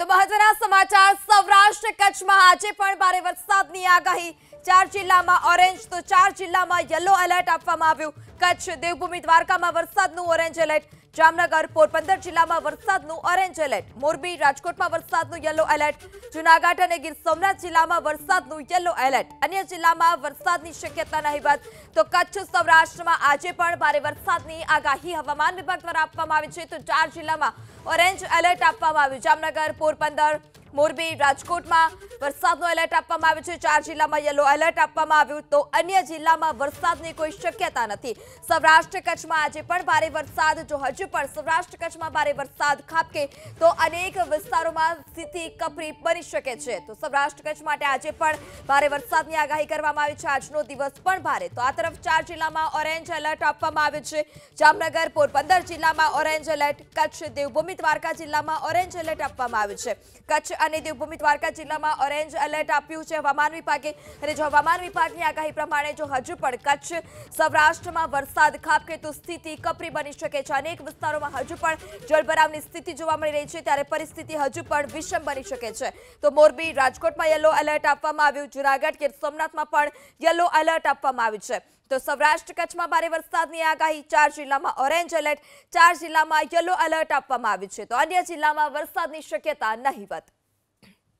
તો મહત્વના સમાચાર સૌરાષ્ટ્ર કચ્છમાં આજે પણ ભારે વરસાદની આગાહી ચાર જિલ્લામાં ઓરેન્જ તો ચાર જિલ્લામાં યલો એલર્ટ આપવામાં આવ્યું કચ્છ દેવભૂમિ દ્વારકામાં વરસાદનું ઓરેન્જ એલર્ટ જામનગર પોરબંદર જિલ્લામાં વરસાદનું ઓરેન્જ એલર્ટ મોરબી રાજકોટમાં વરસાદનું યલો એલર્ટ જૂનાગઢ અને ગીર સોમનાથ જિલ્લામાં વરસાદનું યલો એલર્ટ અન્ય જિલ્લામાં વરસાદની શક્યતા નહીવત તો કચ્છ સૌરાષ્ટ્રમાં આજે પણ ભારે વરસાદની આગાહી હવામાન વિભાગ દ્વારા આપવામાં આવી છે તો ચાર જિલ્લામાં ઓરેન્જ એલર્ટ આપવામાં આવ્યું જામનગર પોરબંદર મોરબી રાજકોટમાં વરસાદનો એલર્ટ આપવામાં આવ્યો છે ચાર જિલ્લામાં યલો એલર્ટ આપવામાં આવ્યું તો અન્ય જિલ્લામાં વરસાદની કોઈ શક્યતા નથી સૌરાષ્ટ્ર કચ્છમાં આજે પણ ભારે વરસાદ જો હજુ પણ સૌરાષ્ટ્ર કચ્છમાં ભારે વરસાદ ખાબકે તો અનેક વિસ્તારોમાં સ્થિતિ કપરી બની શકે છે તો સૌરાષ્ટ્ર કચ્છ માટે આજે પણ ભારે વરસાદની આગાહી કરવામાં આવી છે આજનો દિવસ પણ ભારે તો આ તરફ ચાર જિલ્લામાં ઓરેન્જ એલર્ટ આપવામાં આવ્યું છે જામનગર પોરબંદર જિલ્લામાં ઓરેન્જ એલર્ટ કચ્છ દેવભૂમિ દ્વારકા જિલ્લામાં ઓરેન્જ એલર્ટ આપવામાં આવ્યું છે કચ્છ અને દેવભૂમિ દ્વારકા જિલ્લામાં ઓરેન્જ એલર્ટ આપ્યું છે હવામાન વિભાગે અને જો હવામાન વિભાગની આગાહી પ્રમાણે જો હજુ પણ કચ્છ સૌરાષ્ટ્રમાં વરસાદ ખાબકેતુ સ્થિતિ કપરી બની શકે છે અનેક વિસ્તારોમાં હજુ પણ જળભરાવની સ્થિતિ જોવા મળી રહી છે ત્યારે પરિસ્થિતિ હજુ પણ વિષમ બની શકે છે તો મોરબી રાજકોટમાં યલો એલર્ટ આપવામાં આવ્યું જુનાગઢ કે સોમનાથમાં પણ યલો એલર્ટ આપવામાં આવ્યું છે તો સૌરાષ્ટ્ર કચ્છમાં ભારે વરસાદની આગાહી ચાર જિલ્લામાં ઓરેન્જ એલર્ટ ચાર જિલ્લામાં યલો એલર્ટ આપવામાં આવ્યું છે તો અન્ય જિલ્લામાં વરસાદની શક્યતા નહીવત